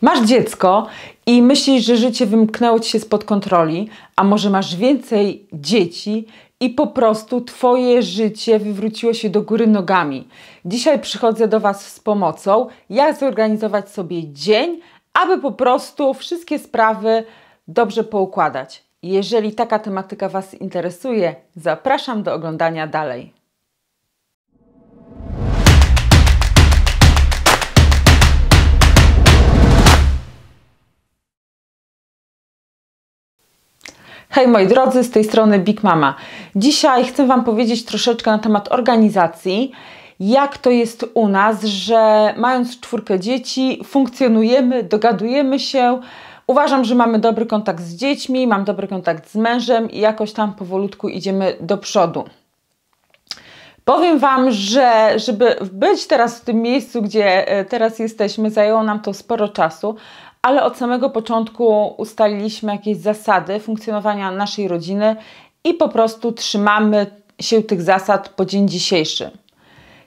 Masz dziecko i myślisz, że życie wymknęło ci się spod kontroli, a może masz więcej dzieci i po prostu twoje życie wywróciło się do góry nogami. Dzisiaj przychodzę do Was z pomocą, jak zorganizować sobie dzień, aby po prostu wszystkie sprawy dobrze poukładać. Jeżeli taka tematyka Was interesuje, zapraszam do oglądania dalej. Hej moi drodzy, z tej strony Big Mama. Dzisiaj chcę Wam powiedzieć troszeczkę na temat organizacji. Jak to jest u nas, że mając czwórkę dzieci, funkcjonujemy, dogadujemy się. Uważam, że mamy dobry kontakt z dziećmi, mam dobry kontakt z mężem i jakoś tam powolutku idziemy do przodu. Powiem Wam, że żeby być teraz w tym miejscu, gdzie e, teraz jesteśmy, zajęło nam to sporo czasu, ale od samego początku ustaliliśmy jakieś zasady funkcjonowania naszej rodziny i po prostu trzymamy się tych zasad po dzień dzisiejszy.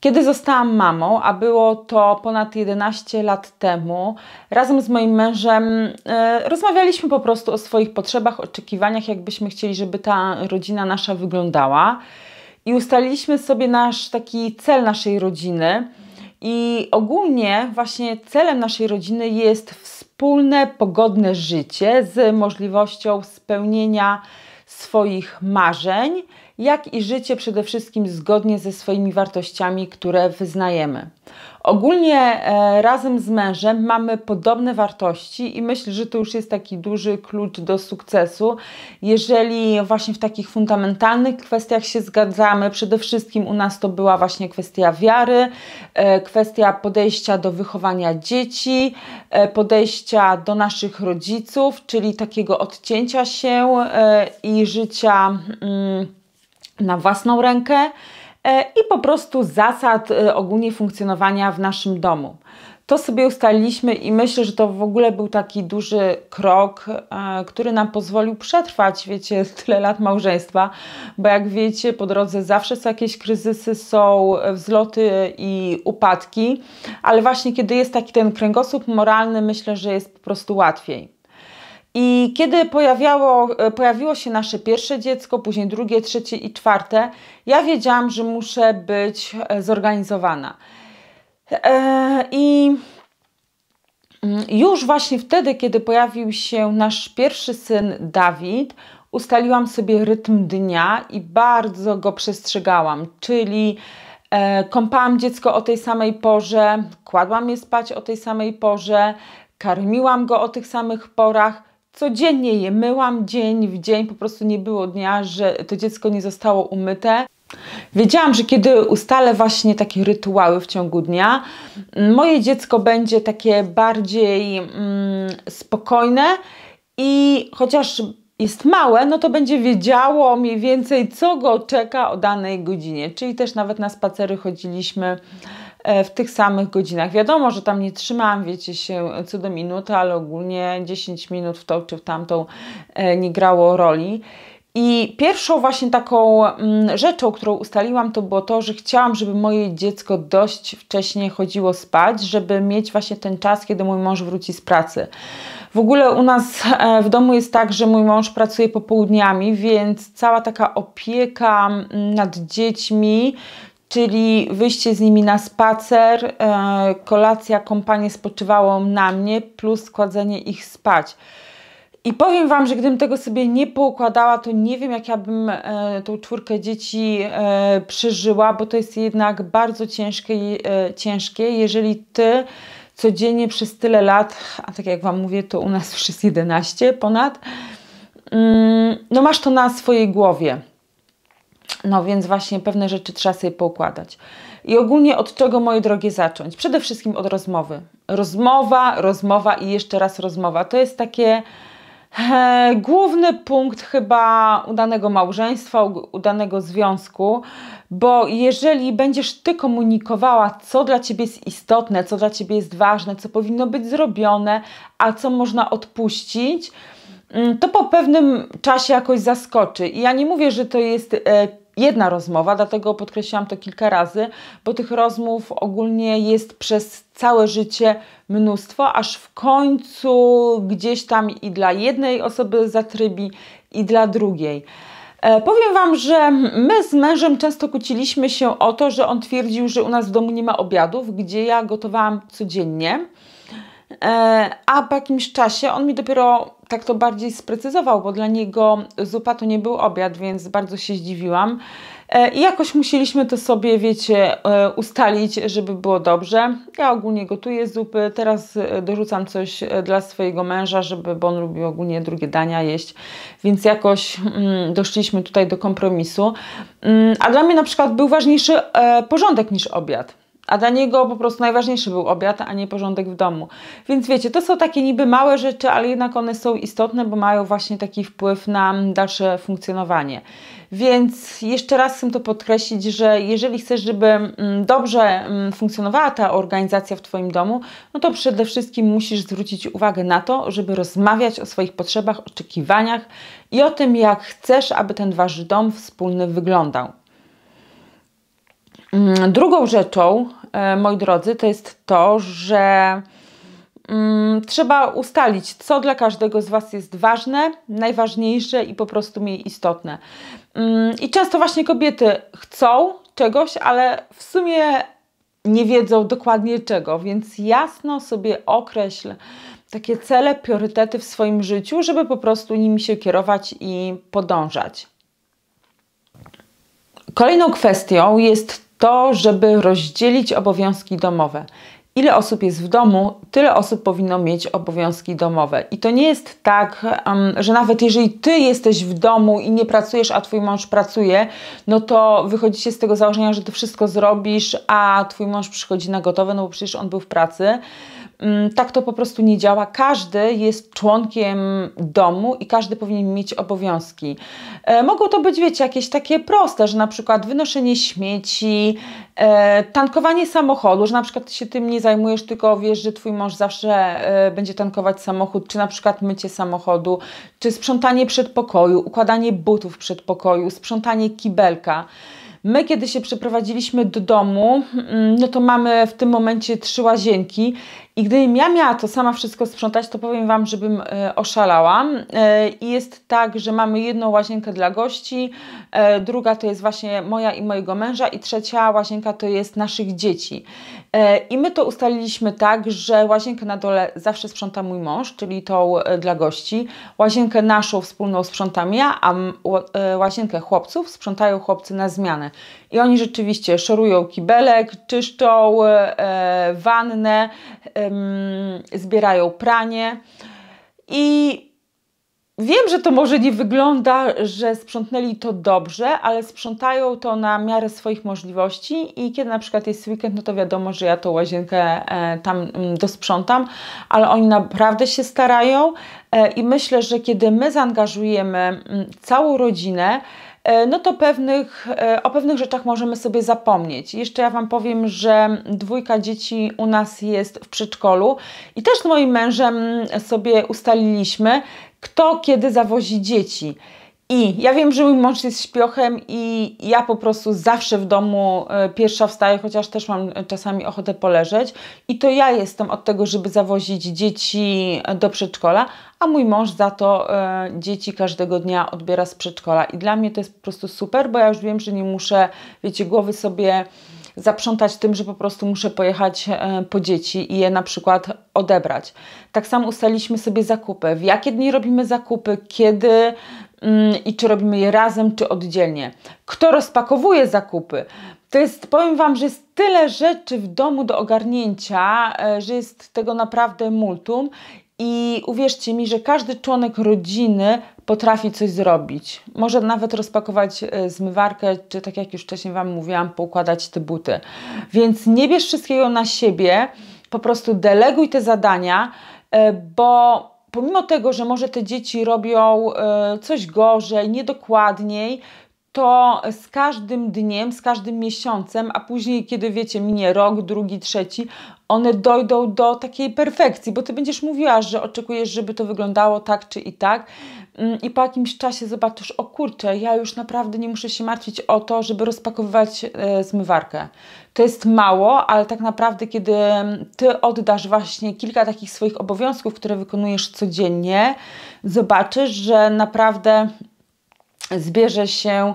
Kiedy zostałam mamą, a było to ponad 11 lat temu, razem z moim mężem y, rozmawialiśmy po prostu o swoich potrzebach, oczekiwaniach, jakbyśmy chcieli, żeby ta rodzina nasza wyglądała. I ustaliliśmy sobie nasz taki cel naszej rodziny. I ogólnie właśnie celem naszej rodziny jest wspieranie wspólne, pogodne życie z możliwością spełnienia swoich marzeń jak i życie przede wszystkim zgodnie ze swoimi wartościami, które wyznajemy. Ogólnie e, razem z mężem mamy podobne wartości i myślę, że to już jest taki duży klucz do sukcesu. Jeżeli właśnie w takich fundamentalnych kwestiach się zgadzamy, przede wszystkim u nas to była właśnie kwestia wiary, e, kwestia podejścia do wychowania dzieci, e, podejścia do naszych rodziców, czyli takiego odcięcia się i życia. Mm, na własną rękę e, i po prostu zasad e, ogólnie funkcjonowania w naszym domu. To sobie ustaliliśmy i myślę, że to w ogóle był taki duży krok, e, który nam pozwolił przetrwać, wiecie, tyle lat małżeństwa, bo jak wiecie, po drodze zawsze są jakieś kryzysy, są wzloty i upadki, ale właśnie kiedy jest taki ten kręgosłup moralny, myślę, że jest po prostu łatwiej. I kiedy pojawiało, e, pojawiło się nasze pierwsze dziecko, później drugie, trzecie i czwarte, ja wiedziałam, że muszę być e, zorganizowana. E, I mm, już właśnie wtedy, kiedy pojawił się nasz pierwszy syn Dawid, ustaliłam sobie rytm dnia i bardzo go przestrzegałam, czyli kąpałam dziecko o tej samej porze, kładłam je spać o tej samej porze, karmiłam go o tych samych porach Codziennie je myłam, dzień w dzień, po prostu nie było dnia, że to dziecko nie zostało umyte. Wiedziałam, że kiedy ustalę właśnie takie rytuały w ciągu dnia, moje dziecko będzie takie bardziej mm, spokojne i chociaż jest małe, no to będzie wiedziało mniej więcej, co go czeka o danej godzinie. Czyli też nawet na spacery chodziliśmy E, w tych samych godzinach. Wiadomo, że tam nie trzymałam, wiecie, się co do minuty, ale ogólnie 10 minut w tą czy w tamtą e, nie grało roli. I pierwszą właśnie taką mm, rzeczą, którą ustaliłam, to było to, że chciałam, żeby moje dziecko dość wcześnie chodziło spać, żeby mieć właśnie ten czas, kiedy mój mąż wróci z pracy. W ogóle u nas e, w domu jest tak, że mój mąż pracuje popołudniami, więc cała taka opieka mm, nad dziećmi czyli wyjście z nimi na spacer, e, kolacja, kompanie spoczywało na mnie, plus kładzenie ich spać. I powiem Wam, że gdybym tego sobie nie poukładała, to nie wiem, jak ja bym e, tą czwórkę dzieci e, przeżyła, bo to jest jednak bardzo ciężkie, e, ciężkie, jeżeli Ty codziennie przez tyle lat, a tak jak Wam mówię, to u nas już jest 11 ponad, mm, no masz to na swojej głowie. No więc właśnie pewne rzeczy trzeba sobie poukładać. I ogólnie od czego, moje drogie, zacząć? Przede wszystkim od rozmowy. Rozmowa, rozmowa i jeszcze raz rozmowa. To jest takie główny punkt chyba udanego małżeństwa, udanego związku, bo jeżeli będziesz ty komunikowała, co dla ciebie jest istotne, co dla ciebie jest ważne, co powinno być zrobione, a co można odpuścić, mm, to po pewnym czasie jakoś zaskoczy. I ja nie mówię, że to jest e, jedna rozmowa, dlatego podkreślam to kilka razy, bo tych rozmów ogólnie jest przez całe życie mnóstwo, aż w końcu gdzieś tam i dla jednej osoby zatrybi, i dla drugiej. E, powiem Wam, że my z mężem często kłóciliśmy się o to, że on twierdził, że u nas w domu nie ma obiadów, gdzie ja gotowałam codziennie. E, a po jakimś czasie on mi dopiero tak to bardziej sprecyzował, bo dla niego zupa to nie był obiad, więc bardzo się zdziwiłam. E, I jakoś musieliśmy to sobie, wiecie, e, ustalić, żeby było dobrze. Ja ogólnie gotuję zupy, teraz dorzucam coś dla swojego męża, żeby, bo on lubił ogólnie drugie dania jeść, więc jakoś mm, doszliśmy tutaj do kompromisu. Mm, a dla mnie na przykład był ważniejszy porządek niż obiad a dla niego po prostu najważniejszy był obiad, a nie porządek w domu. Więc wiecie, to są takie niby małe rzeczy, ale jednak one są istotne, bo mają właśnie taki wpływ na mm, dalsze funkcjonowanie. Więc jeszcze raz chcę to podkreślić, że jeżeli chcesz, żeby mm, dobrze mm, funkcjonowała ta organizacja w Twoim domu, no to przede wszystkim musisz zwrócić uwagę na to, żeby rozmawiać o swoich potrzebach, oczekiwaniach i o tym, jak chcesz, aby ten Wasz dom wspólny wyglądał. Drugą rzeczą, E, moi drodzy, to jest to, że mm, trzeba ustalić, co dla każdego z Was jest ważne, najważniejsze i po prostu mniej istotne. Mm, I często właśnie kobiety chcą czegoś, ale w sumie nie wiedzą dokładnie czego, więc jasno sobie określ takie cele, priorytety w swoim życiu, żeby po prostu nimi się kierować i podążać. Kolejną kwestią jest to, żeby rozdzielić obowiązki domowe ile osób jest w domu, tyle osób powinno mieć obowiązki domowe. I to nie jest tak, um, że nawet jeżeli ty jesteś w domu i nie pracujesz, a twój mąż pracuje, no to wychodzicie z tego założenia, że ty wszystko zrobisz, a twój mąż przychodzi na gotowe, no bo przecież on był w pracy. Um, tak to po prostu nie działa. Każdy jest członkiem domu i każdy powinien mieć obowiązki. E, mogą to być, wiecie, jakieś takie proste, że na przykład wynoszenie śmieci, e, tankowanie samochodu, że na przykład się tym nie zajmujesz, tylko wiesz, że twój mąż zawsze e, będzie tankować samochód, czy na przykład mycie samochodu, czy sprzątanie przedpokoju, układanie butów w przedpokoju, sprzątanie kibelka. My, kiedy się przeprowadziliśmy do domu, mm, no to mamy w tym momencie trzy łazienki i gdybym ja miała to sama wszystko sprzątać, to powiem Wam, żebym e, oszalała. E, I jest tak, że mamy jedną łazienkę dla gości, e, druga to jest właśnie moja i mojego męża i trzecia łazienka to jest naszych dzieci. I my to ustaliliśmy tak, że łazienkę na dole zawsze sprząta mój mąż, czyli tą dla gości. Łazienkę naszą wspólną sprzątam ja, a łazienkę chłopców sprzątają chłopcy na zmianę. I oni rzeczywiście szorują kibelek, czyszczą e, e wannę, e, zbierają pranie. I wiem, że to może nie wygląda, że sprzątnęli to dobrze, ale sprzątają to na miarę swoich możliwości. I kiedy na przykład jest weekend, no to wiadomo, że ja tą łazienkę e, tam mm, dosprzątam, ale oni naprawdę się starają. E, I myślę, że kiedy my zaangażujemy mm, całą rodzinę, E, no to pewnych, e, o pewnych rzeczach możemy sobie zapomnieć. Jeszcze ja Wam powiem, że dwójka dzieci u nas jest w przedszkolu i też z moim mężem sobie ustaliliśmy, kto kiedy zawozi dzieci. I ja wiem, że mój mąż jest śpiochem i ja po prostu zawsze w domu e, pierwsza wstaję, chociaż też mam czasami ochotę poleżeć. I to ja jestem od tego, żeby zawozić dzieci do przedszkola, a mój mąż za to e, dzieci każdego dnia odbiera z przedszkola. I dla mnie to jest po prostu super, bo ja już wiem, że nie muszę, wiecie, głowy sobie zaprzątać tym, że po prostu muszę pojechać e, po dzieci i je na przykład odebrać. Tak samo ustaliliśmy sobie zakupy. W jakie dni robimy zakupy, kiedy Mm, i czy robimy je razem, czy oddzielnie. Kto rozpakowuje zakupy? To jest, powiem Wam, że jest tyle rzeczy w domu do ogarnięcia, e, że jest tego naprawdę multum. I uwierzcie mi, że każdy członek rodziny potrafi coś zrobić. Może nawet rozpakować e, zmywarkę, czy tak jak już wcześniej Wam mówiłam, poukładać te buty. Więc nie bierz wszystkiego na siebie, po prostu deleguj te zadania, e, bo pomimo tego, że może te dzieci robią e, coś gorzej, niedokładniej, to z każdym dniem, z każdym miesiącem, a później, kiedy wiecie, minie rok, drugi, trzeci, one dojdą do takiej perfekcji, bo ty będziesz mówiła, że oczekujesz, żeby to wyglądało tak czy i tak mm, i po jakimś czasie zobaczysz, o kurczę, ja już naprawdę nie muszę się martwić o to, żeby rozpakowywać e, zmywarkę. To jest mało, ale tak naprawdę, kiedy mm, ty oddasz właśnie kilka takich swoich obowiązków, które wykonujesz codziennie, zobaczysz, że naprawdę zbierze się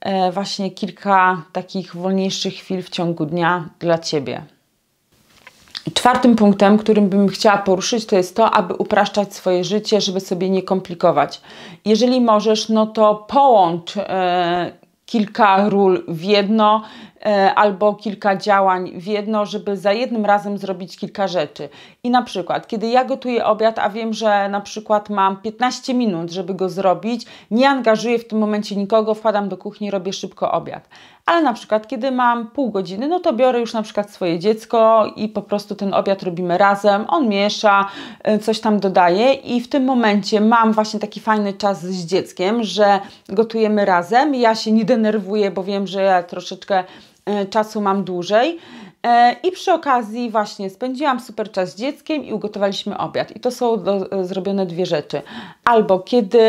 e, właśnie kilka takich wolniejszych chwil w ciągu dnia dla ciebie. Czwartym punktem, którym bym chciała poruszyć, to jest to, aby upraszczać swoje życie, żeby sobie nie komplikować. Jeżeli możesz, no to połącz e, kilka ról w jedno, E, albo kilka działań w jedno, żeby za jednym razem zrobić kilka rzeczy. I na przykład, kiedy ja gotuję obiad, a wiem, że na przykład mam 15 minut, żeby go zrobić, nie angażuję w tym momencie nikogo, wkładam do kuchni, robię szybko obiad. Ale na przykład, kiedy mam pół godziny, no to biorę już na przykład swoje dziecko i po prostu ten obiad robimy razem. On miesza, e, coś tam dodaje i w tym momencie mam właśnie taki fajny czas z dzieckiem, że gotujemy razem. Ja się nie denerwuję, bo wiem, że ja troszeczkę E, czasu mam dłużej. E, I przy okazji właśnie spędziłam super czas z dzieckiem i ugotowaliśmy obiad. I to są do, e, zrobione dwie rzeczy. Albo kiedy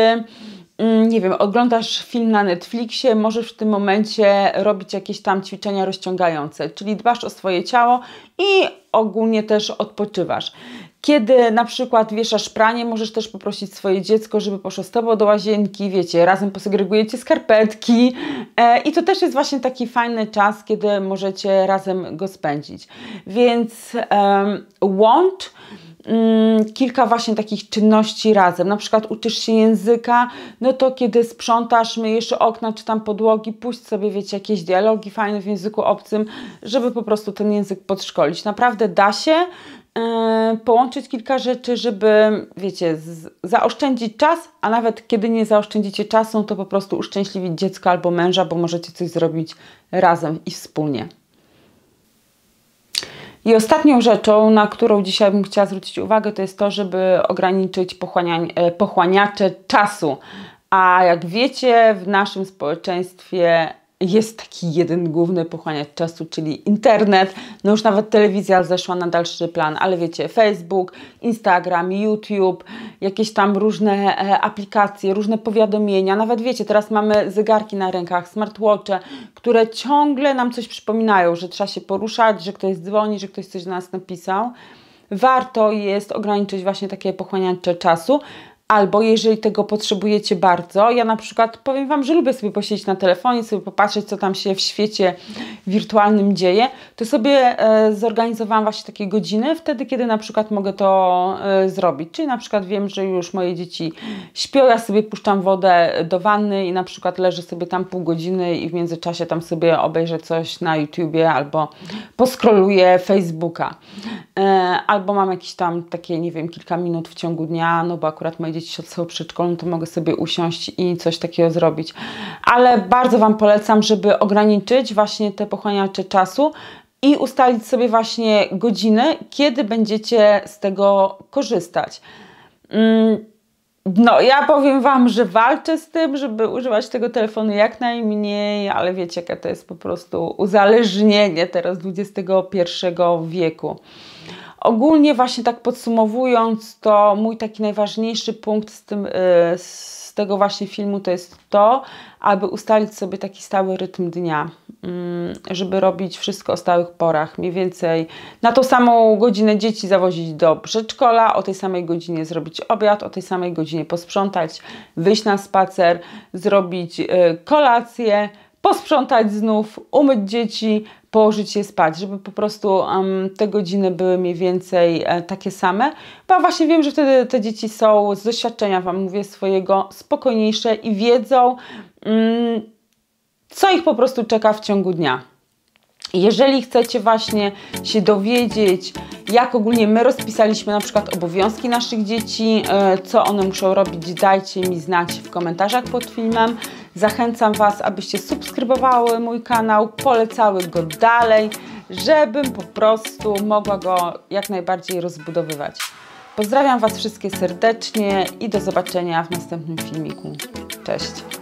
mm, nie wiem, oglądasz film na Netflixie, możesz w tym momencie robić jakieś tam ćwiczenia rozciągające, czyli dbasz o swoje ciało i ogólnie też odpoczywasz. Kiedy na przykład wieszasz pranie, możesz też poprosić swoje dziecko, żeby poszło z Tobą do łazienki, wiecie, razem posegregujecie skarpetki e, i to też jest właśnie taki fajny czas, kiedy możecie razem go spędzić. Więc e, łącz mm, kilka właśnie takich czynności razem. Na przykład uczysz się języka, no to kiedy sprzątasz, myjesz okna czy tam podłogi, puść sobie, wiecie, jakieś dialogi fajne w języku obcym, żeby po prostu ten język podszkolić. Naprawdę da się. E, połączyć kilka rzeczy, żeby, wiecie, zaoszczędzić czas, a nawet kiedy nie zaoszczędzicie czasu, to po prostu uszczęśliwić dziecko albo męża, bo możecie coś zrobić razem i wspólnie. I ostatnią rzeczą, na którą dzisiaj bym chciała zwrócić uwagę, to jest to, żeby ograniczyć e, pochłaniacze czasu. A jak wiecie, w naszym społeczeństwie jest taki jeden główny pochłaniacz czasu, czyli internet. No już nawet telewizja zeszła na dalszy plan, ale wiecie, Facebook, Instagram, YouTube, jakieś tam różne e, aplikacje, różne powiadomienia. Nawet wiecie, teraz mamy zegarki na rękach, smartwatche, które ciągle nam coś przypominają, że trzeba się poruszać, że ktoś dzwoni, że ktoś coś do nas napisał warto jest ograniczyć właśnie takie pochłaniacze czasu. Albo jeżeli tego potrzebujecie bardzo, ja na przykład powiem Wam, że lubię sobie posiedzieć na telefonie, sobie popatrzeć, co tam się w świecie wirtualnym dzieje, to sobie e, zorganizowałam właśnie takie godziny, wtedy, kiedy na przykład mogę to e, zrobić. Czyli na przykład wiem, że już moje dzieci śpią, ja sobie puszczam wodę do wanny i na przykład leżę sobie tam pół godziny i w międzyczasie tam sobie obejrzę coś na YouTubie albo poskroluję Facebooka. E, albo mam jakieś tam takie, nie wiem, kilka minut w ciągu dnia, no bo akurat moje dzieci dzieci od przedszkolną, to mogę sobie usiąść i coś takiego zrobić. Ale bardzo Wam polecam, żeby ograniczyć właśnie te pochłaniacze czasu i ustalić sobie właśnie godziny, kiedy będziecie z tego korzystać. Mm, no, ja powiem Wam, że walczę z tym, żeby używać tego telefonu jak najmniej, ale wiecie, jakie to jest po prostu uzależnienie teraz XXI wieku. Ogólnie właśnie tak podsumowując, to mój taki najważniejszy punkt z, tym, y, z tego właśnie filmu to jest to, aby ustalić sobie taki stały rytm dnia, mm, żeby robić wszystko o stałych porach. Mniej więcej na tą samą godzinę dzieci zawozić do przedszkola, o tej samej godzinie zrobić obiad, o tej samej godzinie posprzątać, wyjść na spacer, zrobić y, kolację, posprzątać znów, umyć dzieci, położyć się spać, żeby po prostu um, te godziny były mniej więcej e, takie same. Bo właśnie wiem, że wtedy te dzieci są z doświadczenia, Wam mówię, swojego spokojniejsze i wiedzą, mm, co ich po prostu czeka w ciągu dnia. Jeżeli chcecie właśnie się dowiedzieć, jak ogólnie my rozpisaliśmy na przykład obowiązki naszych dzieci, e, co one muszą robić, dajcie mi znać w komentarzach pod filmem. Zachęcam Was, abyście subskrybowały mój kanał, polecały go dalej, żebym po prostu mogła go jak najbardziej rozbudowywać. Pozdrawiam Was wszystkie serdecznie i do zobaczenia w następnym filmiku. Cześć!